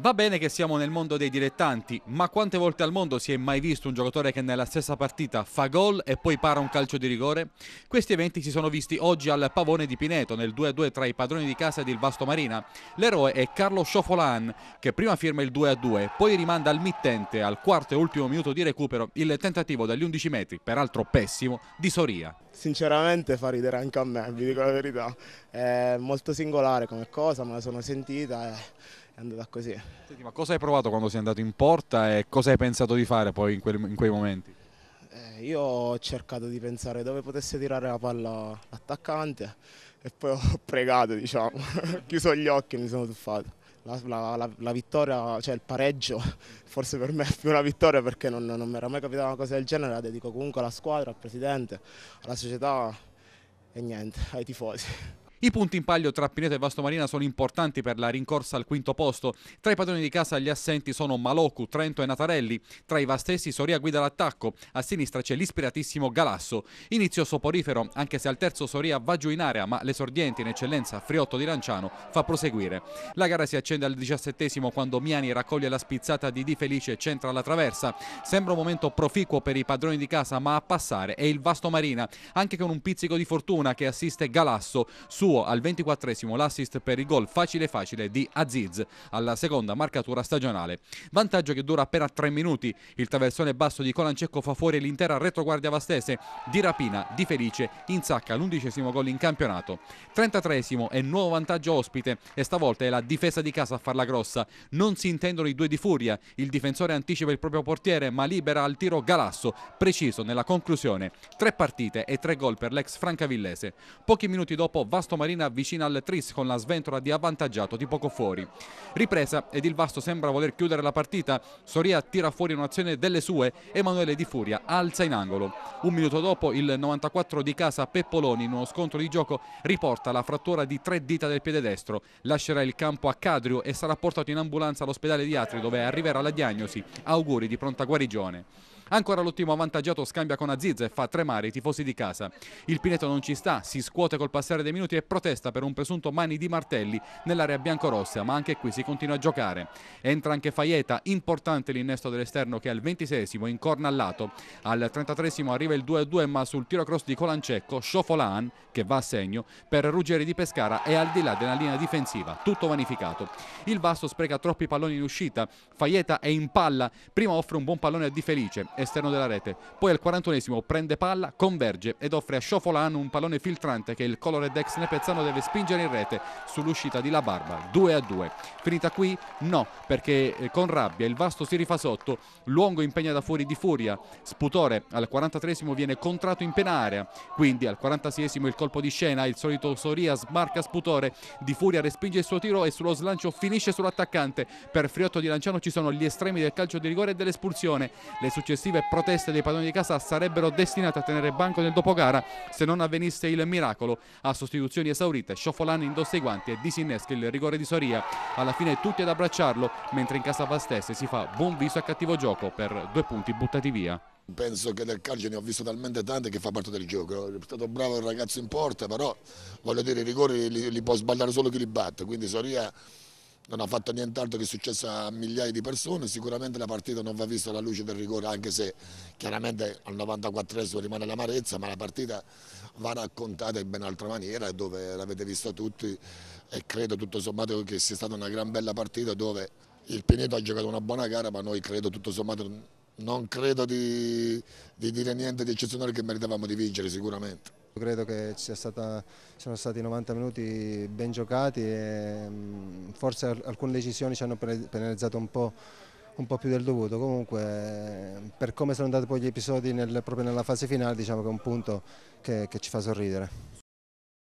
Va bene che siamo nel mondo dei dilettanti, ma quante volte al mondo si è mai visto un giocatore che nella stessa partita fa gol e poi para un calcio di rigore? Questi eventi si sono visti oggi al Pavone di Pineto, nel 2-2 tra i padroni di casa ed il Vasto Marina. L'eroe è Carlo Sciofolan, che prima firma il 2-2, poi rimanda al mittente, al quarto e ultimo minuto di recupero, il tentativo dagli 11 metri, peraltro pessimo, di Soria. Sinceramente fa ridere anche a me, vi dico la verità. È molto singolare come cosa, me la sono sentita. Eh è andata così. Senti, ma cosa hai provato quando sei andato in porta e cosa hai pensato di fare poi in, quel, in quei momenti? Eh, io ho cercato di pensare dove potesse tirare la palla l'attaccante e poi ho pregato, diciamo, chiuso gli occhi e mi sono tuffato. La, la, la, la, vittoria, cioè il pareggio, forse per me è più una vittoria perché non, non mi era mai capitata una cosa del genere, la dedico comunque alla squadra, al presidente, alla società e niente, ai tifosi. I punti in palio tra Pineto e Vastomarina sono importanti per la rincorsa al quinto posto. Tra i padroni di casa gli assenti sono Malocu, Trento e Natarelli. Tra i vastessi Soria guida l'attacco. A sinistra c'è l'ispiratissimo Galasso. Inizio soporifero, anche se al terzo Soria va giù in area, ma l'esordiente in eccellenza Friotto di Lanciano fa proseguire. La gara si accende al diciassettesimo quando Miani raccoglie la spizzata di Di Felice e centra la traversa. Sembra un momento proficuo per i padroni di casa, ma a passare è il Vastomarina, anche con un pizzico di fortuna che assiste Galasso su suo al 24esimo l'assist per il gol facile facile di Aziz alla seconda marcatura stagionale. Vantaggio che dura appena 3 minuti. Il traversone basso di Colancecco fa fuori l'intera retroguardia vastese di rapina di Felice insacca l'undicesimo gol in campionato. 33esimo e nuovo vantaggio ospite e stavolta è la difesa di casa a farla grossa. Non si intendono i due di furia. Il difensore anticipa il proprio portiere ma libera al tiro Galasso, preciso nella conclusione. Tre partite e tre gol per l'ex francavillese. Pochi minuti dopo Vasto Marina vicina al tris con la sventola di avvantaggiato di poco fuori. Ripresa ed il Vasto sembra voler chiudere la partita. Soria tira fuori un'azione delle sue, Emanuele Di Furia alza in angolo. Un minuto dopo il 94 di casa Peppoloni in uno scontro di gioco riporta la frattura di tre dita del piede destro. Lascerà il campo a Cadrio e sarà portato in ambulanza all'ospedale di Atri dove arriverà la diagnosi. Auguri di pronta guarigione. Ancora l'ottimo avvantaggiato scambia con Aziz e fa tremare i tifosi di casa. Il Pineto non ci sta, si scuote col passare dei minuti e protesta per un presunto mani di martelli nell'area biancorossa, ma anche qui si continua a giocare. Entra anche Faieta, importante l'innesto dell'esterno che è al 26 esimo incorna al lato. Al 33 esimo arriva il 2-2 ma sul tiro cross di Colancecco, Sciofolan, che va a segno, per Ruggeri di Pescara e al di là della linea difensiva, tutto vanificato. Il Vasto spreca troppi palloni in uscita, Faieta è in palla, prima offre un buon pallone a Di Felice, esterno della rete. Poi al 41 esimo prende palla, converge ed offre a Sciofolan un pallone filtrante che il colore d'ex Nepezzano deve spingere in rete sull'uscita di La Barba. 2 a 2. Finita qui? No, perché eh, con rabbia il Vasto si rifà sotto, Luongo impegna da fuori di furia, Sputore al 43 esimo viene contratto in pena area, quindi al 46 esimo il colpo di scena, il solito Soria sbarca Sputore, di furia respinge il suo tiro e sullo slancio finisce sull'attaccante. Per Friotto di Lanciano ci sono gli estremi del calcio di rigore e dell'espulsione. Le successive successive proteste dei padroni di casa sarebbero destinate a tenere banco nel dopogara se non avvenisse il miracolo. A sostituzioni esaurite, Sciofolano indossa i guanti e disinnesca il rigore di Soria. Alla fine tutti ad abbracciarlo, mentre in casa Vastesse si fa buon viso a cattivo gioco per due punti buttati via. Penso che del calcio ne ho visto talmente tante che fa parte del gioco. È stato bravo il ragazzo in porta, però voglio dire, i rigori li, li può sbagliare solo chi li batte, quindi Soria non ha fatto nient'altro che successo a migliaia di persone, sicuramente la partita non va vista alla luce del rigore, anche se chiaramente al 94esimo rimane l'amarezza, ma la partita va raccontata in ben altra maniera, dove l'avete vista tutti e credo tutto sommato che sia stata una gran bella partita dove il Pineto ha giocato una buona gara, ma noi credo tutto sommato non credo di, di dire niente di eccezionale che meritavamo di vincere sicuramente. Credo che ci siano stati 90 minuti ben giocati e mm, forse alcune decisioni ci hanno penalizzato un po' un po' più del dovuto, comunque per come sono andati poi gli episodi nel, proprio nella fase finale diciamo che è un punto che, che ci fa sorridere.